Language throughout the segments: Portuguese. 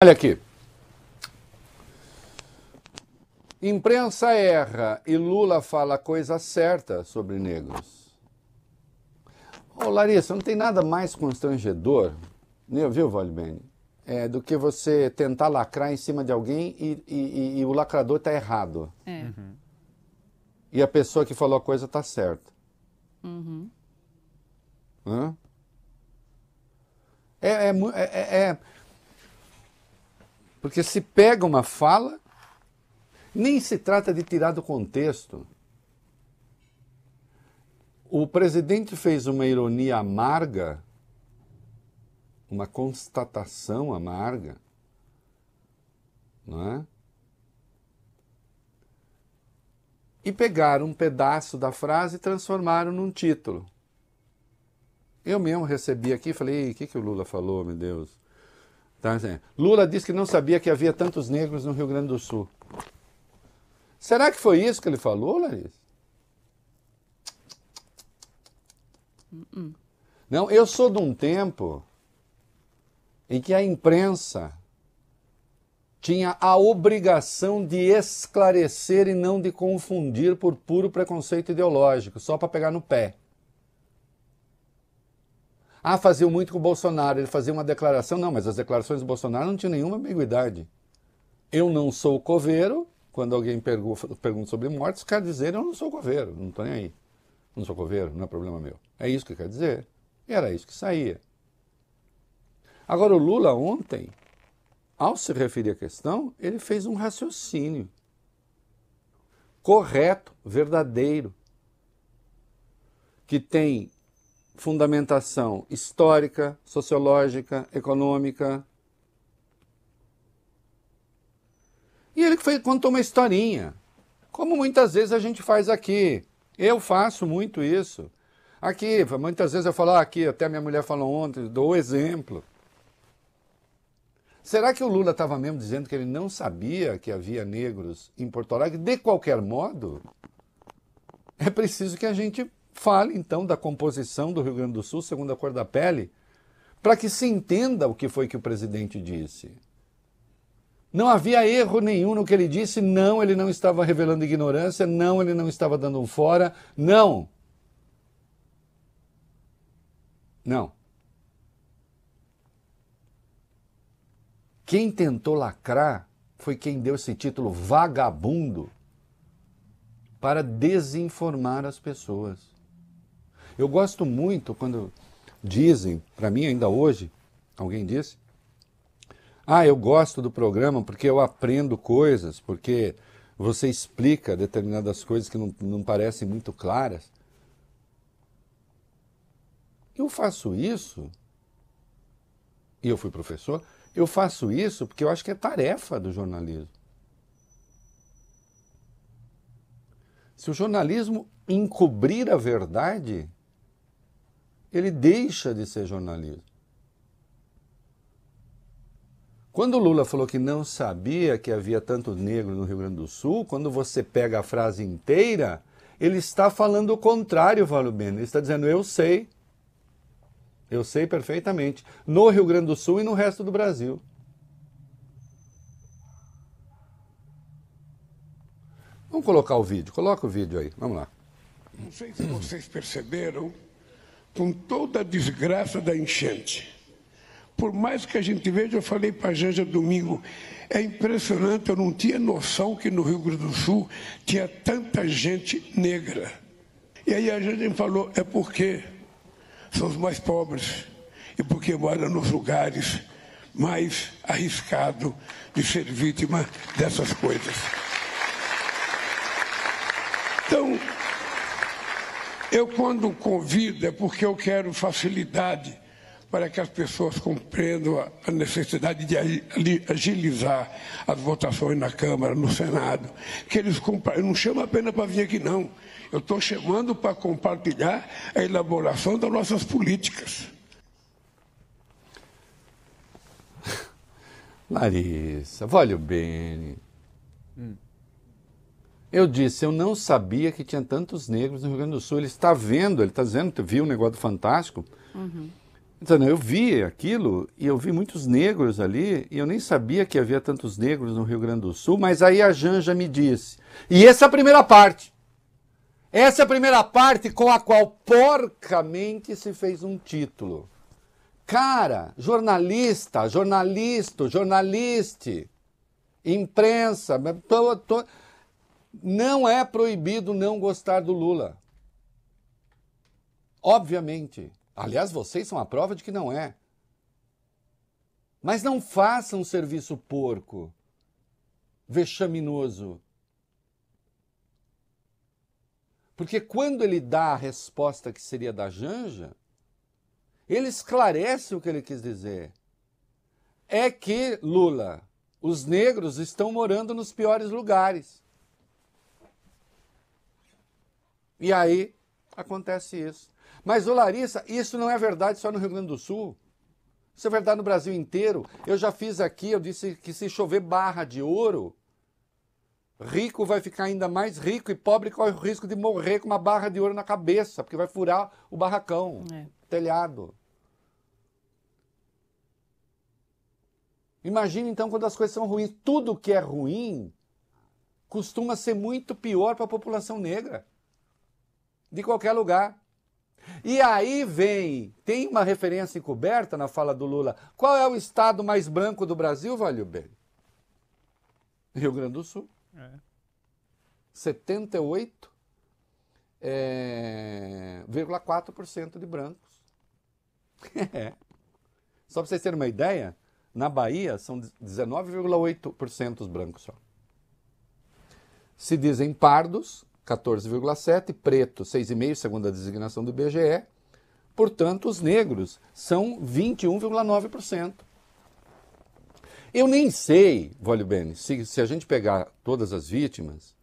Olha aqui. Imprensa erra e Lula fala a coisa certa sobre negros. Ô oh, Larissa, não tem nada mais constrangedor, né, viu, Valbene, é, do que você tentar lacrar em cima de alguém e, e, e o lacrador tá errado. É. Uhum. E a pessoa que falou a coisa tá certa. Uhum. Hã? é, é, é, é, é porque se pega uma fala, nem se trata de tirar do contexto. O presidente fez uma ironia amarga, uma constatação amarga, não é? E pegaram um pedaço da frase e transformaram num título. Eu mesmo recebi aqui e falei: o que, que o Lula falou, meu Deus? Tá? Lula disse que não sabia que havia tantos negros no Rio Grande do Sul. Será que foi isso que ele falou, Larissa? não eu sou de um tempo em que a imprensa tinha a obrigação de esclarecer e não de confundir por puro preconceito ideológico, só para pegar no pé. Ah, faziam muito com o Bolsonaro, ele fazia uma declaração. Não, mas as declarações do Bolsonaro não tinham nenhuma ambiguidade. Eu não sou coveiro. Quando alguém pergunta sobre mortes, quer dizer eu não sou coveiro, não estou nem aí. Não sou coveiro, não é problema meu. É isso que quer dizer. E era isso que saía. Agora, o Lula ontem, ao se referir à questão, ele fez um raciocínio correto, verdadeiro, que tem fundamentação histórica, sociológica, econômica. E ele foi, contou uma historinha, como muitas vezes a gente faz aqui. Eu faço muito isso. Aqui, muitas vezes eu falo ah, aqui, até minha mulher falou ontem, dou exemplo. Será que o Lula estava mesmo dizendo que ele não sabia que havia negros em Porto Alegre? De qualquer modo, é preciso que a gente fale então da composição do Rio Grande do Sul segundo a cor da pele, para que se entenda o que foi que o presidente disse. Não havia erro nenhum no que ele disse, não, ele não estava revelando ignorância, não, ele não estava dando um fora, não. Não. Quem tentou lacrar foi quem deu esse título vagabundo para desinformar as pessoas. Eu gosto muito quando dizem, para mim ainda hoje, alguém disse, ah, eu gosto do programa porque eu aprendo coisas, porque você explica determinadas coisas que não, não parecem muito claras. Eu faço isso, e eu fui professor, eu faço isso porque eu acho que é tarefa do jornalismo. Se o jornalismo encobrir a verdade, ele deixa de ser jornalista. Quando o Lula falou que não sabia que havia tanto negro no Rio Grande do Sul, quando você pega a frase inteira, ele está falando o contrário, Valdo Bene. Ele está dizendo, eu sei. Eu sei perfeitamente. No Rio Grande do Sul e no resto do Brasil. Vamos colocar o vídeo. Coloca o vídeo aí. Vamos lá. Não sei se vocês perceberam, com toda a desgraça da enchente. Por mais que a gente veja, eu falei para a Janja domingo, é impressionante, eu não tinha noção que no Rio Grande do Sul tinha tanta gente negra. E aí a Janja me falou, é porque são os mais pobres e porque moram nos lugares mais arriscados de ser vítima dessas coisas. Então, eu, quando convido, é porque eu quero facilidade para que as pessoas compreendam a necessidade de agilizar as votações na Câmara, no Senado. Que eles Eu não chamo apenas para vir aqui, não. Eu estou chamando para compartilhar a elaboração das nossas políticas. Larissa, valeu o Bene. Hum. Eu disse, eu não sabia que tinha tantos negros no Rio Grande do Sul. Ele está vendo, ele está dizendo, viu um negócio fantástico. Uhum. Então, eu vi aquilo e eu vi muitos negros ali e eu nem sabia que havia tantos negros no Rio Grande do Sul, mas aí a Janja me disse. E essa é a primeira parte. Essa é a primeira parte com a qual porcamente se fez um título. Cara, jornalista, jornalista, jornaliste, imprensa, tô, tô, não é proibido não gostar do Lula. Obviamente. Aliás, vocês são a prova de que não é. Mas não façam um serviço porco, vexaminoso. Porque quando ele dá a resposta que seria da Janja, ele esclarece o que ele quis dizer. É que, Lula, os negros estão morando nos piores lugares. E aí acontece isso. Mas, ô Larissa, isso não é verdade só no Rio Grande do Sul. Isso é verdade no Brasil inteiro. Eu já fiz aqui, eu disse que se chover barra de ouro, rico vai ficar ainda mais rico e pobre corre o risco de morrer com uma barra de ouro na cabeça, porque vai furar o barracão, é. o telhado. Imagina então quando as coisas são ruins. Tudo que é ruim costuma ser muito pior para a população negra de qualquer lugar. E aí vem, tem uma referência encoberta na fala do Lula. Qual é o estado mais branco do Brasil, Valilberg? Rio Grande do Sul. É. 78,4% é, de brancos. É. Só para vocês terem uma ideia, na Bahia são 19,8% os brancos só. Se dizem pardos, 14,7%, preto 6,5%, segundo a designação do IBGE. Portanto, os negros são 21,9%. Eu nem sei, Vólio Bene, se, se a gente pegar todas as vítimas,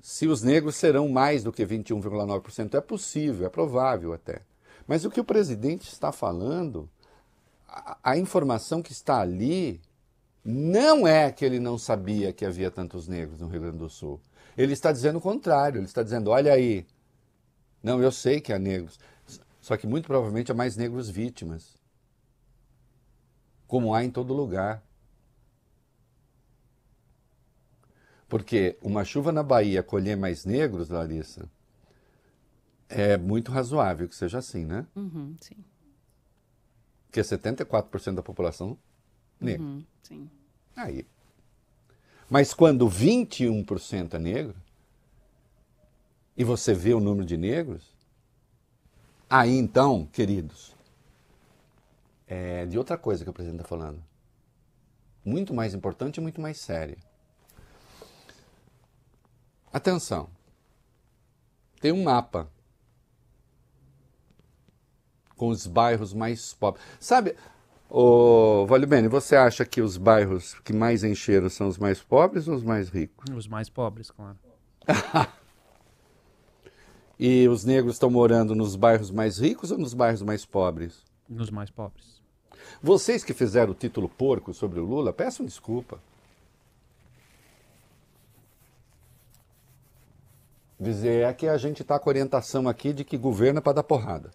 se os negros serão mais do que 21,9%. É possível, é provável até. Mas o que o presidente está falando, a, a informação que está ali, não é que ele não sabia que havia tantos negros no Rio Grande do Sul. Ele está dizendo o contrário, ele está dizendo, olha aí, não, eu sei que há negros, só que muito provavelmente há mais negros vítimas, como há em todo lugar. Porque uma chuva na Bahia colher mais negros, Larissa, é muito razoável que seja assim, né? Uhum, sim. Porque 74% da população negra. Uhum, sim. Aí, mas quando 21% é negro, e você vê o número de negros, aí então, queridos, é de outra coisa que o presidente está falando. Muito mais importante e muito mais séria. Atenção. Tem um mapa com os bairros mais pobres. Sabe, o Valibene, você acha que os bairros que mais encheram são os mais pobres ou os mais ricos? Os mais pobres, claro. e os negros estão morando nos bairros mais ricos ou nos bairros mais pobres? Nos mais pobres. Vocês que fizeram o título porco sobre o Lula, peçam desculpa. Dizer é que a gente está com orientação aqui de que governa é para dar porrada.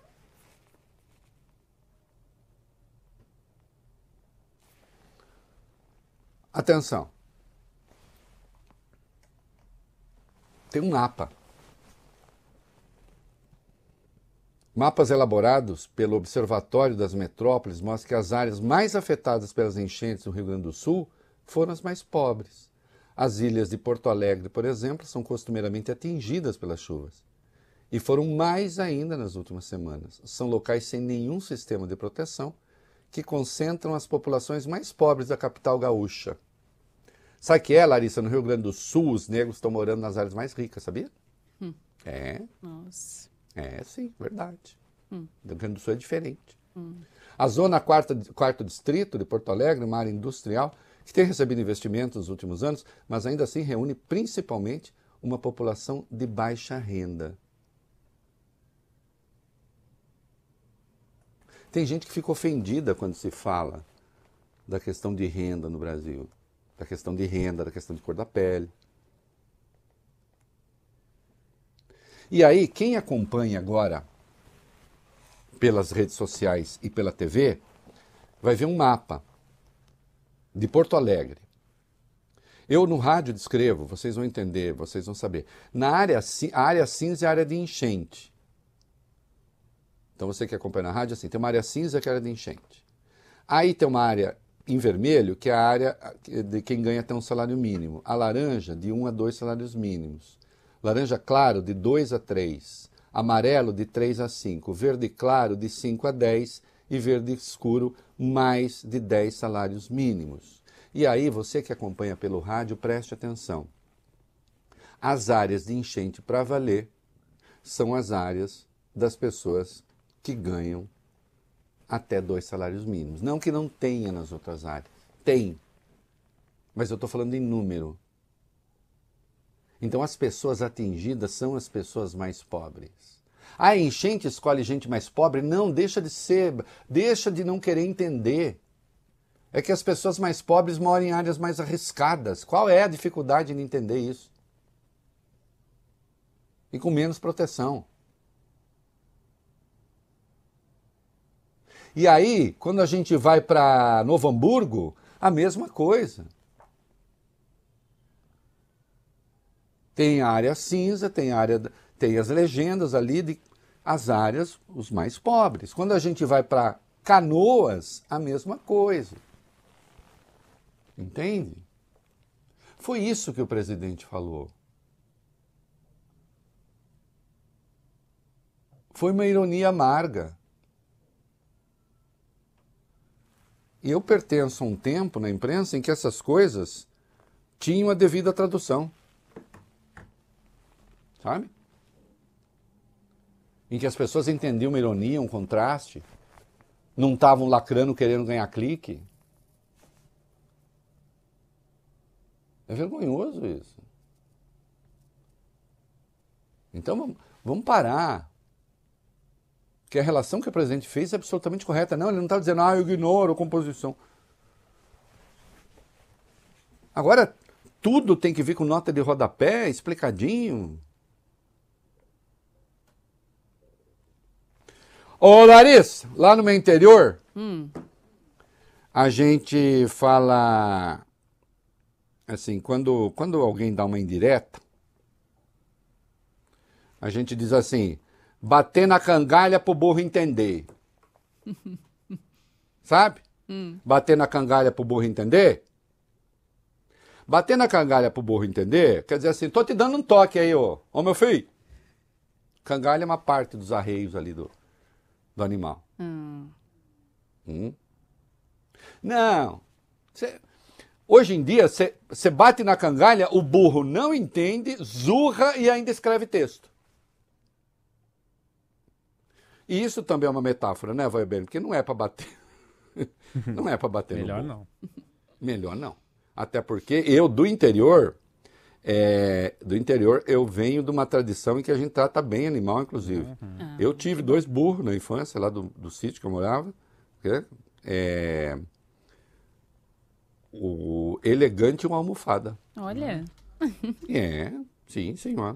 Atenção. Tem um mapa. Mapas elaborados pelo Observatório das Metrópoles mostram que as áreas mais afetadas pelas enchentes no Rio Grande do Sul foram as mais pobres. As ilhas de Porto Alegre, por exemplo, são costumeiramente atingidas pelas chuvas. E foram mais ainda nas últimas semanas. São locais sem nenhum sistema de proteção que concentram as populações mais pobres da capital gaúcha. Sabe que é, Larissa? No Rio Grande do Sul, os negros estão morando nas áreas mais ricas, sabia? Hum. É. Nossa. É, sim, verdade. Hum. O Rio Grande do Sul é diferente. Hum. A zona quarta, quarto distrito de Porto Alegre, uma área industrial, que tem recebido investimentos nos últimos anos, mas ainda assim reúne principalmente uma população de baixa renda. Tem gente que fica ofendida quando se fala da questão de renda no Brasil, da questão de renda, da questão de cor da pele. E aí, quem acompanha agora pelas redes sociais e pela TV, vai ver um mapa de Porto Alegre. Eu no rádio descrevo, vocês vão entender, vocês vão saber. Na área, a área cinza é a área de enchente. Então você que acompanha na rádio, assim, tem uma área cinza que é a área de enchente. Aí tem uma área em vermelho, que é a área de quem ganha até um salário mínimo. A laranja, de um a dois salários mínimos. Laranja claro, de 2 a 3. Amarelo, de 3 a 5. Verde claro, de 5 a 10. E verde escuro, mais de 10 salários mínimos. E aí, você que acompanha pelo rádio, preste atenção. As áreas de enchente para valer são as áreas das pessoas que ganham até dois salários mínimos. Não que não tenha nas outras áreas, tem, mas eu estou falando em número. Então as pessoas atingidas são as pessoas mais pobres. A enchente escolhe gente mais pobre? Não, deixa de ser, deixa de não querer entender. É que as pessoas mais pobres moram em áreas mais arriscadas. Qual é a dificuldade em entender isso? E com menos proteção. E aí, quando a gente vai para Novo Hamburgo, a mesma coisa. Tem a área cinza, tem, área, tem as legendas ali, de, as áreas, os mais pobres. Quando a gente vai para Canoas, a mesma coisa. Entende? Foi isso que o presidente falou. Foi uma ironia amarga. Eu pertenço a um tempo na imprensa em que essas coisas tinham a devida tradução. Sabe? Em que as pessoas entendiam uma ironia, um contraste, não estavam lacrando querendo ganhar clique. É vergonhoso isso. Então vamos parar que a relação que o presidente fez é absolutamente correta. Não, ele não está dizendo, ah, eu ignoro a composição. Agora, tudo tem que vir com nota de rodapé, explicadinho. Ô, Larissa, lá no meu interior, hum. a gente fala assim, quando, quando alguém dá uma indireta, a gente diz assim, bater na cangalha pro burro entender. Sabe? Hum. Bater na cangalha pro burro entender? Bater na cangalha pro burro entender quer dizer assim, tô te dando um toque aí, ô, ô meu filho. Cangalha é uma parte dos arreios ali do, do animal. Hum. Hum? Não. Cê, hoje em dia, você bate na cangalha, o burro não entende, zurra e ainda escreve texto. E isso também é uma metáfora, né, Weber? Porque não é para bater. não é para bater Melhor não. Melhor não. Até porque eu, do interior, é, do interior, eu venho de uma tradição em que a gente trata bem animal, inclusive. Uhum. Eu tive dois burros na infância, lá do, do sítio que eu morava. Né? é, o elegante e uma almofada. Olha. É, sim, senhora.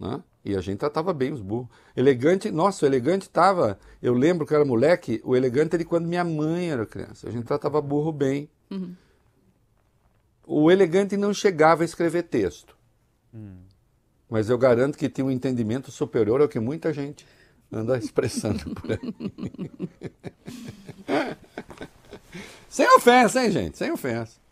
Né? E a gente tratava bem os burros. Elegante, nossa, o elegante estava. Eu lembro que era moleque, o elegante era de quando minha mãe era criança. A gente tratava burro bem. Uhum. O elegante não chegava a escrever texto. Hum. Mas eu garanto que tinha um entendimento superior ao que muita gente anda expressando por aí. Sem ofensa, hein, gente? Sem ofensa.